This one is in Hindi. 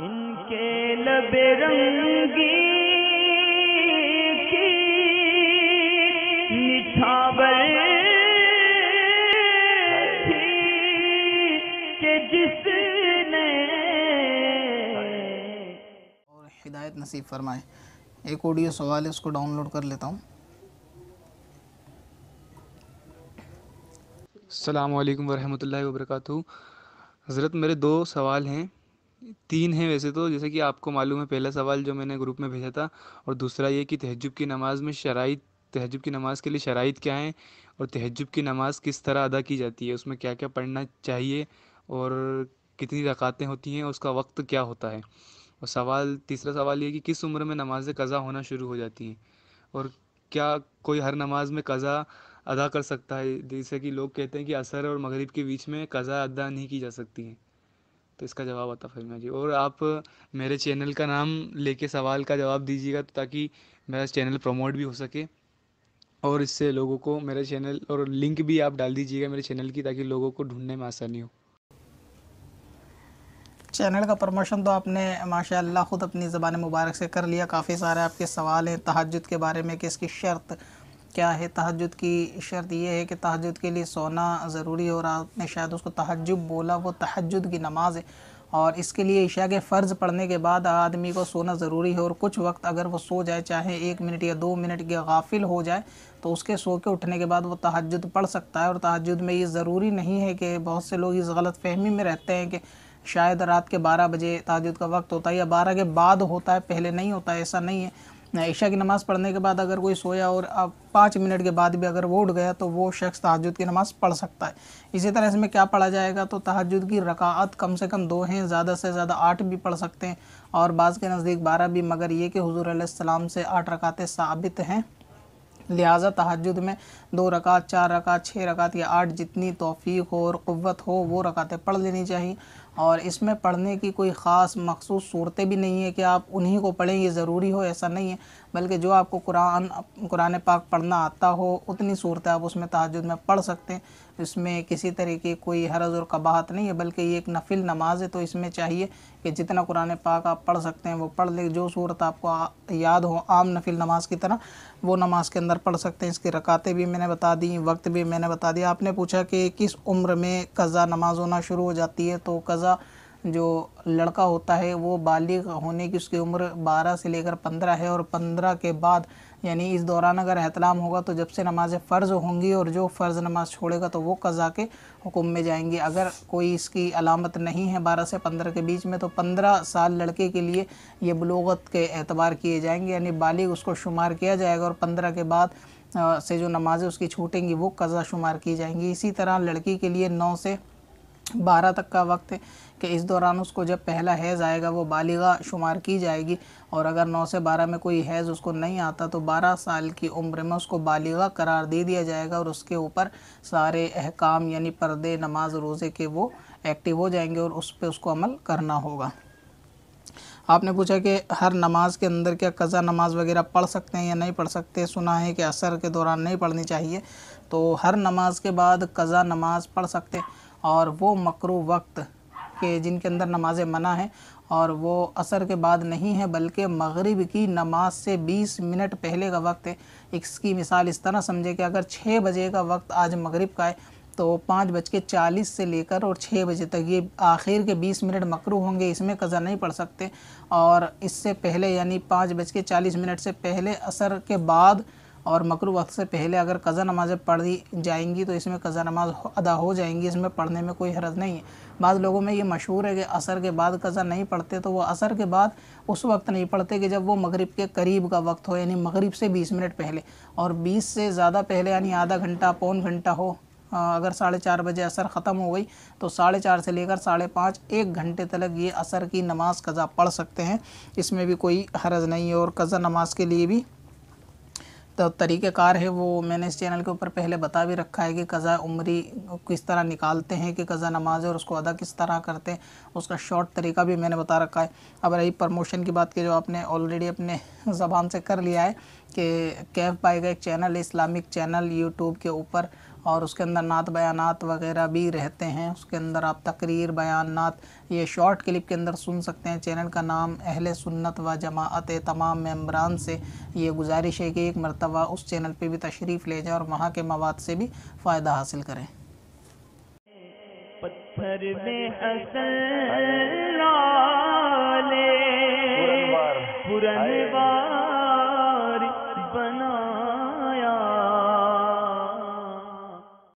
इनके लब रंगी और हिदायत नसीब फरमाए एक ऑडियो सवाल है उसको डाउनलोड कर लेता हूँ अल्लाम वरहमल वर्क हज़रत मेरे दो सवाल हैं तीन हैं वैसे तो जैसे कि आपको मालूम है पहला सवाल जो मैंने ग्रुप में भेजा था और दूसरा ये कि तहजुब की नमाज़ में शराइ तहजुब की नमाज़ के लिए शराइ क्या हैं और तहजुब की नमाज़ किस तरह अदा की जाती है उसमें क्या क्या पढ़ना चाहिए और कितनी रकातें होती हैं उसका वक्त क्या होता है और सवाल तीसरा सवाल ये कि किस उम्र में नमाज कज़ा होना शुरू हो जाती हैं और क्या कोई हर नमाज में कज़ा अदा कर सकता है जैसे कि लोग कहते हैं कि असर और मगरिब के बीच में कज़ा अदा नहीं की जा सकती है तो इसका जवाब आता फहिमा जी और आप मेरे चैनल का नाम लेके सवाल का जवाब दीजिएगा तो ताकि मेरा चैनल प्रमोट भी हो सके और इससे लोगों को मेरे चैनल और लिंक भी आप डाल दीजिएगा मेरे चैनल की ताकि लोगों को ढूंढने में आसानी हो चैनल का प्रमोशन तो आपने माशाल्लाह ख़ुद अपनी ज़बान मुबारक से कर लिया काफ़ी सारे आपके सवाल हैं तहजद के बारे में कि इसकी शर्त क्या है तहजद की शर्त यह है कि तहजद के लिए सोना ज़रूरी हो रहा आपने शायद उसको तहजब बोला वो तहजद की नमाज है और इसके लिए इशा के फ़र्ज़ पढ़ने के बाद आदमी को सोना ज़रूरी है और कुछ वक्त अगर वो सो जाए चाहे एक मिनट या दो मिनट के गाफिल हो जाए तो उसके सो के उठने के बाद वो तहजद पढ़ सकता है और तहजद में ये ज़रूरी नहीं है कि बहुत से लोग इस गलत फहमी में रहते हैं कि शायद रात के बारह बजे तहजद का वक्त होता है या बारह के बाद होता है पहले नहीं होता है ऐसा नहीं है ईशा की नमाज़ पढ़ने के बाद अगर कोई सोया और अब पाँच मिनट के बाद भी अगर वो उठ गया तो वो शख्स तहजद की नमाज़ पढ़ सकता है इसी तरह इसमें क्या पढ़ा जाएगा तो तहजद की रकात कम से कम दो हैं ज़्यादा से ज़्यादा आठ भी पढ़ सकते हैं और बाज़ के नज़दीक बारह भी मगर ये कि हजूर सलाम से आठ रकातें साबित हैं लिहाजा तहजद में दो रकात चार रकात छः रकात या आठ जितनी तोफ़ी हो और क़वत हो वो रकातें पढ़ लेनी चाहिए और इसमें पढ़ने की कोई ख़ास मखसूस सूरतें भी नहीं है कि आप उन्हीं को पढ़ें ये ज़रूरी हो ऐसा नहीं है बल्कि जो आपको कुरान कुरान पाक पढ़ना आता हो उतनी सूरत आप उसमें तहजद में पढ़ सकते हैं इसमें किसी तरीके कोई हरज और कबाहत नहीं है बल्कि ये एक नफिल नमाज है तो इसमें चाहिए कि जितना कुरान पाक आप पढ़ सकते हैं वो पढ़ लें जो सूरत आपको याद हो आम नफिल नमाज की तरह वो नमाज के अंदर पढ़ सकते हैं इसकी रकातें भी मैंने बता दी वक्त भी मैंने बता दिया आपने पूछा कि किस उम्र में कज़ा नमाज होना शुरू हो जाती है तो कज़ा जो लड़का होता है वो बालिग होने की उसकी उम्र 12 से लेकर 15 है और 15 के बाद यानी इस दौरान अगर एहतलाम होगा तो जब से नमाज़ें फ़र्ज़ होंगी और जो फ़र्ज़ नमाज़ छोड़ेगा तो वो कज़ा के हुक्म में जाएंगे अगर कोई इसकी अलामत नहीं है बारह से पंद्रह के बीच में तो पंद्रह साल लड़के के लिए ये बलोगत के एतबार किए जाएंगे यानी बालिग उसको शुमार किया जाएगा और पंद्रह के बाद से जो नमाज़ें उसकी छूटेंगी वो कज़ा शुमार की जाएंगी इसी तरह लड़की के लिए नौ से बारह तक का वक्त है कि इस दौरान उसको जब पहला हैज़ आएगा वो बालिगा शुमार की जाएगी और अगर नौ से बारह में कोई हैज़ उसको नहीं आता तो बारह साल की उम्र में उसको बालिगा करार दे दिया जाएगा और उसके ऊपर सारे अहकाम यानी पर्दे नमाज रोज़े के वो एक्टिव हो जाएंगे और उस पर उसको अमल करना होगा आपने पूछा कि हर नमाज के अंदर क्या कज़ा नमाज वगैरह पढ़ सकते हैं या नहीं पढ़ सकते सुना है कि असर के दौरान नहीं पढ़नी चाहिए तो हर नमाज के बाद कज़ा नमाज पढ़ सकते हैं और वो मकरू वक्त के जिनके अंदर नमाज मना है और वो असर के बाद नहीं है बल्कि मगरिब की नमाज से 20 मिनट पहले का वक्त है इसकी मिसाल इस तरह समझे कि अगर 6 बजे का वक्त आज मगरिब का है तो पाँच बज के चालीस से लेकर और छः बजे तक ये आखिर के बीस मिनट मकरू होंगे इसमें कज़ा नहीं पड़ सकते और इससे पहले यानी पाँच बज के चालीस मिनट से पहले असर के बाद और मकर वक्त से पहले अगर कज़ा नमाज़ें पढ़ दी जाएंगी तो इसमें कज़ा नमाज अदा हो जाएंगी इसमें पढ़ने में कोई हरज नहीं है बाद लोगों में ये मशहूर है कि असर के बाद कज़ा नहीं पढ़ते तो वो असर के बाद उस वक्त नहीं पढ़ते कि जब वो मगरिब के करीब का वक्त हो यानी मगरिब से बीस मिनट पहले और बीस से ज़्यादा पहले यानी आधा घंटा पौन घंटा हो अगर साढ़े चार बजे असर ख़त्म हो गई तो साढ़े चार से लेकर साढ़े पाँच एक घंटे तक ये असर की नमाज़ कज़ा पढ़ सकते हैं इसमें भी कोई हरज नहीं है और कज़ा नमाज के लिए भी तो तरीक़ेकार है वो मैंने इस चैनल के ऊपर पहले बता भी रखा है कि कज़ा उमरी किस तरह निकालते हैं कि कज़ा नमाज और उसको अदा किस तरह करते हैं उसका शॉर्ट तरीका भी मैंने बता रखा है अब रही प्रमोशन की बात की जो आपने ऑलरेडी अपने ज़बान से कर लिया है कि कैफ बाई का एक चैनल इस्लामिक चैनल यूट्यूब के ऊपर और उसके अंदर नात बयानात वगैरह भी रहते हैं उसके अंदर आप तकरीर बयानात ये शॉर्ट क्लिप के अंदर सुन सकते हैं चैनल का नाम अहल सुन्नत व जमात तमाम मम्बरान से ये गुजारिश है कि एक मरतबा उस चैनल पर भी तशरीफ़ ले जाएँ और वहाँ के मवाद से भी फ़ायदा हासिल करें पत्थर में असल पुरनवार